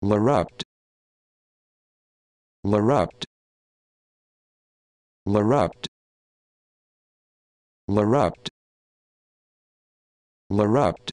Larupt. Larupt. Larupt. Larupt. Larupt.